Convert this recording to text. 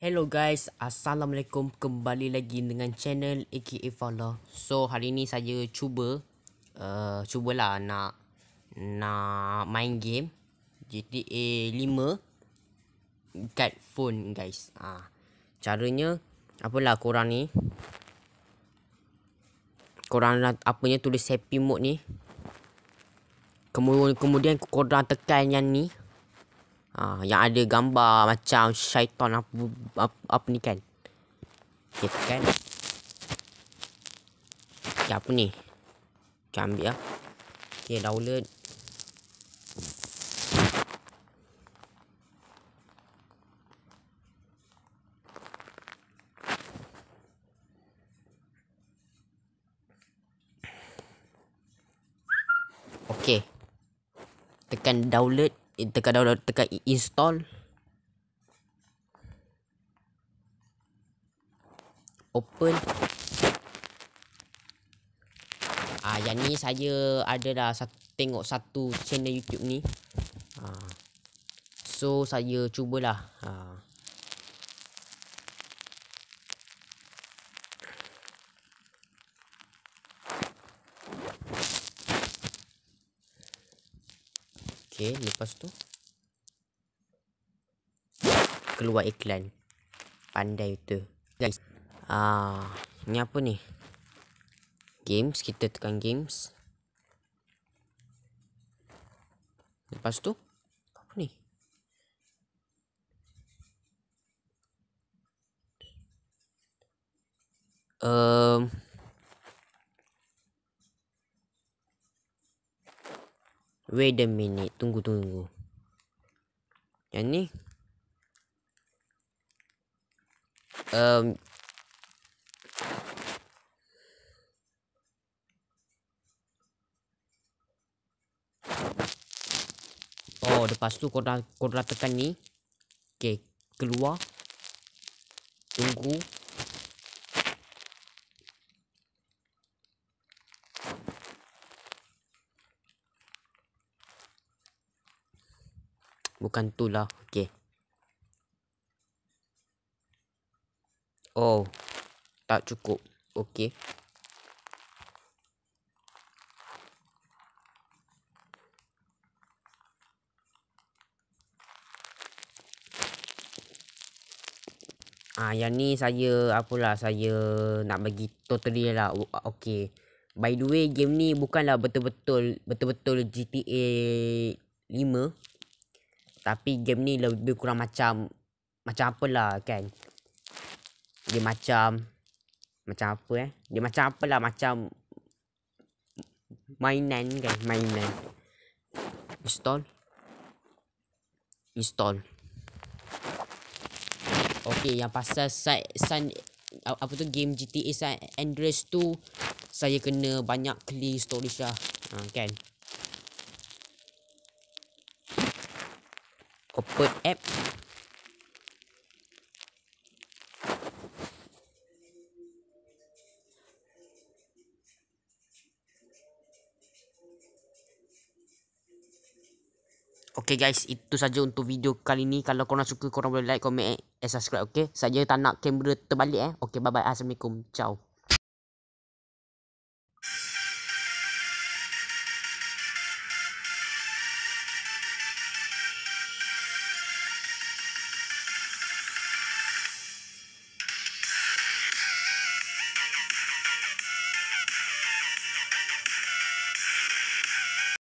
Hello guys, Assalamualaikum Kembali lagi dengan channel AKA Fallah So, hari ni saya cuba uh, lah nak Nak main game GTA 5 Kat phone guys uh, Caranya Apalah korang ni Korang nak apanya tulis happy mode ni Kemudian, kemudian korang tekan yang ni Ah, yang ada gambar macam syaitan apa, apa, apa ni kan. Okay, tekan. Okay, apa ni? Okay, ambil lah. Okay, download. Okay. Tekan download tekan download tekan install open ah ha, yang ni saya adalah satu, tengok satu channel YouTube ni ha. so saya cubalah ha. Okay, lepas tu Keluar iklan Pandai tu Guys ah, Ni apa ni Games, kita tekan games Lepas tu Apa ni Um, Wait a minute. Tunggu, tunggu. Yang ni. Um. Oh, lepas tu korang, korang tekan ni. Okay. Keluar. Tunggu. Tunggu. Bukan tu lah. Okay. Oh. Tak cukup. Okay. Ah, yang ni saya apalah saya nak bagi totally lah. Okay. By the way game ni bukanlah betul-betul betul-betul GTA tapi game ni lebih kurang macam Macam apalah kan Dia macam Macam apa eh Dia macam apalah macam Mainan kan Mainan Install Install Okay yang pasal side sun, Apa tu game GTA San Andreas tu Saya kena banyak clear storage lah ha, Kan Open app. Okay guys, itu saja untuk video kali ni. Kalau korang suka, korang boleh like, komen, and subscribe. Okay, saja tak nak kamera terbalik eh. Okay, bye-bye. Assalamualaikum. Ciao.